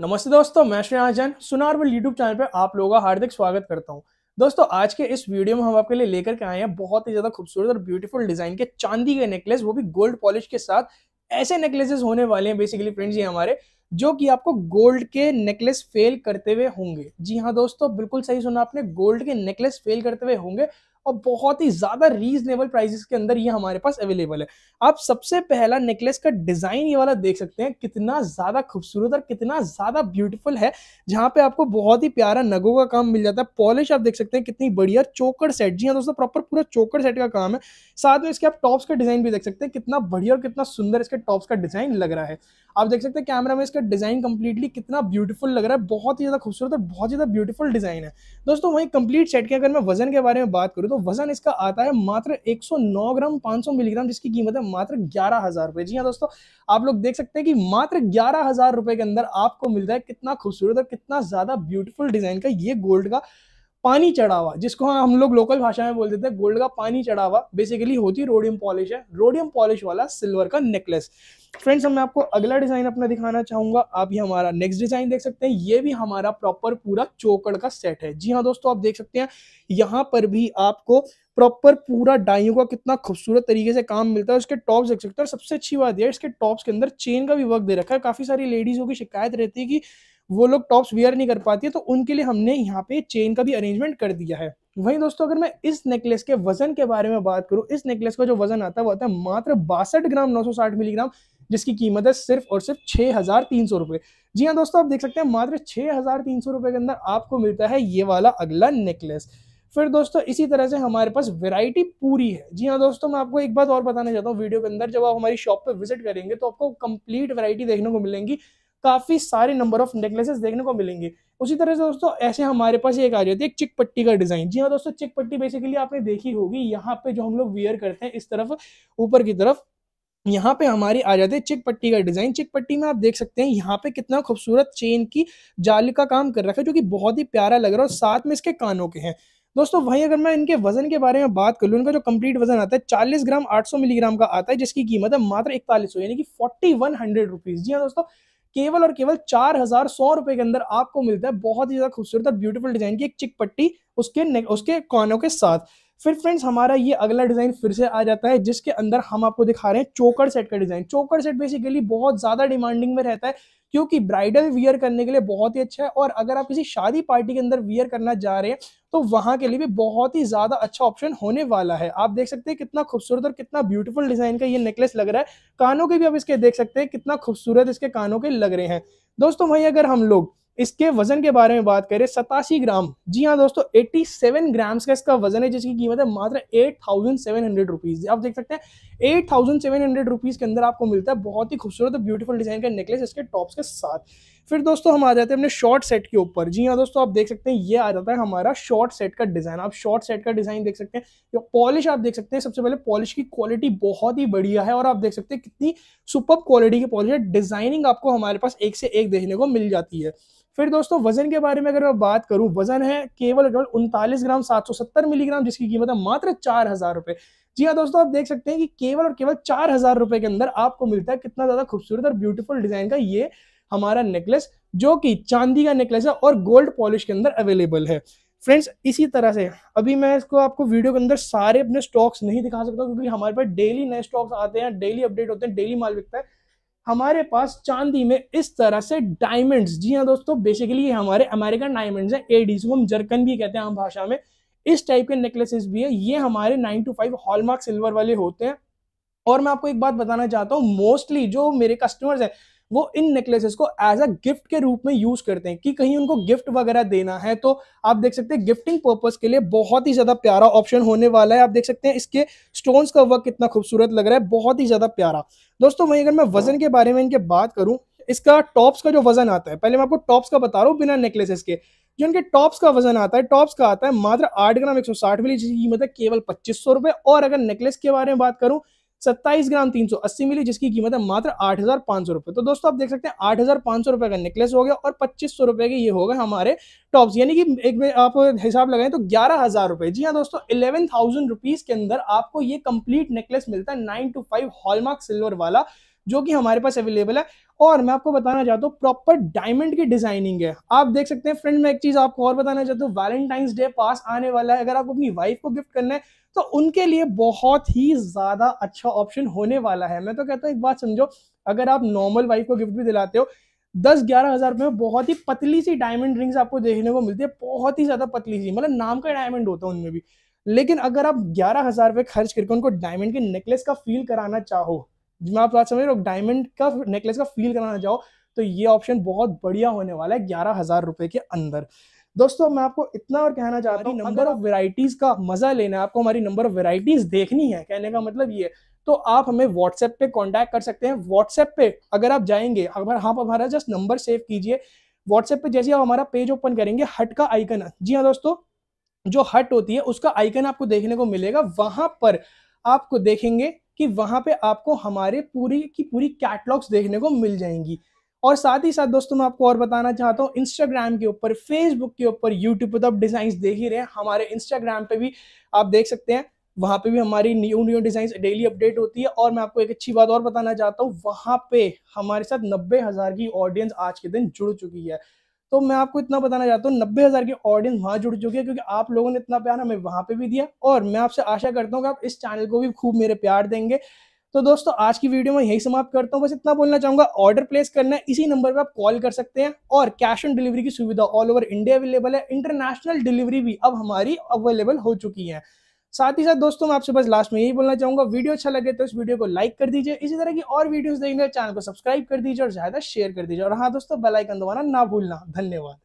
नमस्ते दोस्तों मैं जैन सुनार सुनारबल यूट्यूब चैनल पर आप लोगों का हार्दिक स्वागत करता हूँ दोस्तों आज के इस वीडियो में हम आपके लिए लेकर के आए हैं बहुत ही ज्यादा खूबसूरत और ब्यूटीफुल डिजाइन के चांदी के नेकलेस वो भी गोल्ड पॉलिश के साथ ऐसे नेकलेसेस होने वाले हैं बेसिकली फ्रेंड्स ये हमारे जो कि आपको गोल्ड के नेकलेस फेल करते हुए होंगे जी हाँ दोस्तों बिल्कुल सही सुना आपने गोल्ड के नेकलेस फेल करते हुए होंगे और बहुत ही ज़्यादा रीजनेबल प्राइसेस के अंदर ये हमारे पास अवेलेबल है आप सबसे पहला नेकलेस का डिज़ाइन ये वाला देख सकते हैं कितना ज़्यादा खूबसूरत और कितना ज़्यादा ब्यूटीफुल है जहां पे आपको बहुत ही प्यारा नगों का काम मिल जाता है पॉलिश आप देख सकते हैं कितनी बढ़िया चोकर सेट जी हाँ दोस्तों प्रॉपर पूरा चोकर सेट का काम है साथ में इसके आप टॉप्स का डिज़ाइन भी देख सकते हैं कितना बढ़िया और कितना सुंदर इसके टॉप्स का डिज़ाइन लग रहा है आप देख सकते हैं कैमरा में इसका डिज़ाइन कंप्लीटली कितना ब्यूटीफुल लग रहा है बहुत ही ज़्यादा खूबसूरत और बहुत ज़्यादा ब्यूटीफुल डिज़ाइन है दोस्तों वही कंप्लीट सेट के अगर मैं वजन के बारे में बात करूँ तो वजन इसका आता है मात्र 109 ग्राम 500 मिलीग्राम जिसकी कीमत है मात्र ग्यारह हजार रुपए जी हाँ दोस्तों आप लोग देख सकते हैं कि मात्र ग्यारह हजार रुपए के अंदर आपको मिलता है कितना खूबसूरत और कितना ज्यादा ब्यूटीफुल डिजाइन का ये गोल्ड का पानी चढ़ावा जिसको हाँ हम लोग लोकल भाषा में बोल देते हैं गोल्ड का पानी चढ़ावा बेसिकली होती रोडियम पॉलिश है रोडियम पॉलिश वाला सिल्वर का नेकलेस फ्रेंड्स मैं आपको अगला डिजाइन अपना दिखाना चाहूंगा आप ये हमारा नेक्स्ट डिजाइन देख सकते हैं ये भी हमारा प्रॉपर पूरा चोकड़ का सेट है जी हाँ दोस्तों आप देख सकते हैं यहाँ पर भी आपको प्रॉपर पूरा डाइयों का कितना खूबसूरत तरीके से काम मिलता है उसके टॉप्स देख सकते हैं सबसे अच्छी बात यह इसके टॉप्स के अंदर चेन का भी वर्क दे रखा है काफी सारी लेडीजों की शिकायत रहती है कि वो लोग टॉप्स वेयर नहीं कर पाती है तो उनके लिए हमने यहाँ पे चेन का भी अरेंजमेंट कर दिया है वहीं दोस्तों अगर मैं इस नेकलेस के वजन के बारे में बात करूँ इस नेकलेस का जो वजन आता है वो आता है मात्र बासठ ग्राम नौ मिलीग्राम जिसकी कीमत है सिर्फ और सिर्फ छः हज़ार तीन सौ रुपये जी हाँ दोस्तों आप देख सकते हैं मात्र छः हज़ार तीन सौ रुपये के अंदर आपको मिलता है ये वाला अगला नेकलेस फिर दोस्तों इसी तरह से हमारे पास वैरायटी पूरी है जी हाँ दोस्तों मैं आपको एक बात और बताना चाहता हूँ वीडियो के अंदर जब आप हमारी शॉप पर विजिट करेंगे तो आपको कंप्लीट वैरायटी देखने को मिलेंगी काफ़ी सारे नंबर ऑफ नेकलेसेस देखने को मिलेंगे उसी तरह से दोस्तों ऐसे हमारे पास एक आ जाती है चिक पट्टी का डिज़ाइन जी हाँ दोस्तों चिक पट्टी बेसिकली आपने देखी होगी यहाँ पे जो हम लोग वियर करते हैं इस तरफ ऊपर की तरफ यहाँ पे हमारी आ जाती है चिक पट्टी का डिजाइन चिक पट्टी में आप देख सकते हैं यहाँ पे कितना खूबसूरत चेन की जाल का काम कर रखा है जो कि बहुत ही प्यारा लग रहा है और साथ में इसके कानों के हैं दोस्तों वहीं अगर मैं इनके वजन के बारे में बात कर लूँ इनका जो कंप्लीट वजन आता है 40 ग्राम 800 मिलीग्राम का आता है जिसकी कीमत है मात्र इकतालीस यानी कि फोर्टी वन हंड्रेड रुपीज़ जी हाँ दोस्तों केवल और केवल चार हजार सौ रुपए के अंदर आपको मिलता है बहुत ही ज्यादा खूबसूरत और ब्यूटीफुल डिजाइन की एक चिक पट्टी उसके उसके कॉर्नों के साथ फिर फ्रेंड्स हमारा ये अगला डिज़ाइन फिर से आ जाता है जिसके अंदर हम आपको दिखा रहे हैं चोकर सेट का डिज़ाइन चोकर सेट बेसिकली बहुत ज़्यादा डिमांडिंग में रहता है क्योंकि ब्राइडल वियर करने के लिए बहुत ही अच्छा है और अगर आप किसी शादी पार्टी के अंदर वियर करना जा रहे हैं तो वहाँ के लिए भी बहुत ही ज़्यादा अच्छा ऑप्शन होने वाला है आप देख सकते हैं कितना खूबसूरत और कितना ब्यूटीफुल डिज़ाइन का ये नेकलेस लग रहा है कानों के भी आप इसके देख सकते हैं कितना खूबसूरत इसके कानों के लग रहे हैं दोस्तों वहीं अगर हम लोग इसके वजन के बारे में बात करें सतासी ग्राम जी हाँ दोस्तों सेवन ग्राम्स का इसका वजन है जिसकी कीमत है मात्र eight thousand seven hundred rupees आप देख सकते हैं eight thousand seven hundred rupees के अंदर आपको मिलता है बहुत ही खूबसूरत और ब्यूटीफुल डिजाइन का नेकलेस इसके टॉप्स के साथ फिर दोस्तों हम आ जाते हैं अपने शॉर्ट सेट के ऊपर जी हाँ दोस्तों आप देख सकते हैं ये आ जाता है हमारा शॉर्ट सेट का डिज़ाइन आप शॉर्ट सेट का डिज़ाइन देख सकते हैं पॉलिश आप देख सकते हैं सबसे पहले पॉलिश की क्वालिटी बहुत ही बढ़िया है और आप देख सकते हैं कितनी सुपर क्वालिटी की पॉलिश है डिज़ाइनिंग आपको हमारे पास एक से एक देखने को मिल जाती है फिर दोस्तों वजन के बारे में अगर मैं बात करूं वजन है केवल केवल उनतालीस ग्राम 770 मिलीग्राम जिसकी कीमत है मात्र चार हजार रुपए जी हाँ दोस्तों आप देख सकते हैं कि केवल और केवल चार हजार रुपए के अंदर आपको मिलता है कितना ज्यादा खूबसूरत और ब्यूटीफुल डिजाइन का ये हमारा नेकलेस जो कि चांदी का नेकलेस है और गोल्ड पॉलिश के अंदर अवेलेबल है फ्रेंड्स इसी तरह से अभी मैं इसको आपको वीडियो के अंदर सारे अपने स्टॉक्स नहीं दिखा सकता क्योंकि हमारे पास डेली नए स्टॉक्स आते हैं डेली अपडेट होते हैं डेली माल बिकता है हमारे पास चांदी में इस तरह से डायमंड्स जी हाँ दोस्तों बेसिकली ये हमारे अमेरिकन डायमंड्स हैं एडीज को हम जर्कन भी कहते हैं आम भाषा में इस टाइप के नेकलेसेस भी है ये हमारे nine two five hallmark silver वाले होते हैं और मैं आपको एक बात बताना चाहता हूँ मोस्टली जो मेरे कस्टमर्स हैं वो इन नेकलेसेस को एज अ गिफ्ट के रूप में यूज करते हैं कि कहीं उनको गिफ्ट वगैरह देना है तो आप देख सकते हैं गिफ्टिंग पर्पज के लिए बहुत ही ज्यादा प्यारा ऑप्शन होने वाला है आप देख सकते हैं इसके स्टोन का वर्क कितना खूबसूरत लग रहा है बहुत ही ज्यादा प्यारा दोस्तों वहीं अगर मैं वजन के बारे में इनके बात करूं इसका टॉप्स का जो वजन आता है पहले मैं आपको टॉप्स का बता रहा हूँ बिना नेकलेसेस के जो इनके टॉप्स का वजन आता है टॉप्स का आता है मात्र आठ ग्राम एक सौ साठ मिली जिसकी कीमत मतलब है केवल पच्चीस सौ रुपए और अगर नेकलेस के बारे में बात करूं सत्ताईस ग्राम तीन सौ अस्सी मिली जिसकी कीमत है मात्र आठ हजार पांच सौ रुपए तो दोस्तों आप देख सकते हैं आठ हजार पांच सौ रुपए का नेकलेस हो गया और पच्चीस सौ रुपए के ये हो गए हमारे टॉप्स यानी कि एक आप हिसाब लगाएं तो ग्यारह हजार रुपए जी हाँ दोस्तों इलेवन थाउजेंड रुपीज के अंदर आपको ये कंप्लीट नेकलेस मिलता है nine two five hallmark silver वाला जो कि हमारे पास अवेलेबल है और मैं आपको बताना चाहता हूँ प्रॉपर डायमंड की डिजाइनिंग है आप देख सकते हैं फ्रेंड मैं एक चीज आपको और बताना चाहता हूँ वैलेंटाइंस डे पास आने वाला है अगर आपको अपनी वाइफ को गिफ्ट करना है तो उनके लिए बहुत ही ज्यादा अच्छा ऑप्शन होने वाला है मैं तो कहता हूँ एक बात समझो अगर आप नॉर्मल वाइफ को गिफ्ट भी दिलाते हो दस ग्यारह हजार रुपये में बहुत ही पतली सी डायमंड रिंग्स आपको देखने को मिलती है बहुत ही ज्यादा पतली सी मतलब नाम का डायमंड होता है उनमें भी लेकिन अगर आप ग्यारह हजार रुपये खर्च करके उनको डायमंड के नेकलेस का फील कराना चाहो आप बात समझ रहे हो डायमंड का नेकलेस का फील कराना चाहो तो ये ऑप्शन बहुत बढ़िया होने वाला है ग्यारह हजार रुपए के अंदर दोस्तों मैं आपको इतना और कहना चाहता हूँ नंबर ऑफ वेराइटीज का मजा लेना है आपको हमारी नंबर ऑफ वेराइटीज देखनी है कहने का मतलब ये तो आप हमें व्हाट्सएप पे कॉन्टेक्ट कर सकते हैं व्हाट्सएप पे अगर आप जाएंगे अगर आप हमारा जस्ट नंबर सेव कीजिए व्हाट्सएप पे जैसे आप हमारा पेज ओपन करेंगे हट का आइकन जी हाँ दोस्तों जो हट होती है उसका आइकन आपको देखने को मिलेगा वहां पर आपको देखेंगे कि वहां पे आपको हमारे पूरी की पूरी कैटलॉग्स देखने को मिल जाएंगी और साथ ही साथ दोस्तों मैं आपको और बताना चाहता हूँ इंस्टाग्राम के ऊपर फेसबुक के ऊपर यूट्यूब पर तो आप डिजाइन देख ही रहे हैं हमारे इंस्टाग्राम पे भी आप देख सकते हैं वहां पे भी हमारी new new design daily update होती है और मैं आपको एक अच्छी बात और बताना चाहता हूँ वहां पे हमारे साथ नब्बे हज़ार की ऑडियंस आज के दिन जुड़ चुकी है तो मैं आपको इतना बताना चाहता हूँ नब्बे हज़ार की ऑडियंस वहां जुड़ चुकी है क्योंकि आप लोगों ने इतना प्यार हमें वहां पे भी दिया और मैं आपसे आशा करता हूँ कि आप इस चैनल को भी खूब मेरे प्यार देंगे तो दोस्तों आज की वीडियो में यही समाप्त करता हूँ बस इतना बोलना चाहूंगा ऑर्डर प्लेस करना है इसी नंबर पर आप कॉल कर सकते हैं और कैश ऑन डिलीवरी की सुविधा ऑल ओवर इंडिया अवेलेबल है इंटरनेशनल डिलीवरी भी अब हमारी अवेलेबल हो चुकी है साथ ही साथ दोस्तों मैं आपसे बस लास्ट में यही बोलना चाहूंगा वीडियो अच्छा लगे तो इस वीडियो को लाइक कर दीजिए इसी तरह की और वीडियोस देखने चैनल को सब्सक्राइब कर दीजिए और ज्यादा शेयर कर दीजिए और हाँ दोस्तों बेलाइकन दबाना ना भूलना धन्यवाद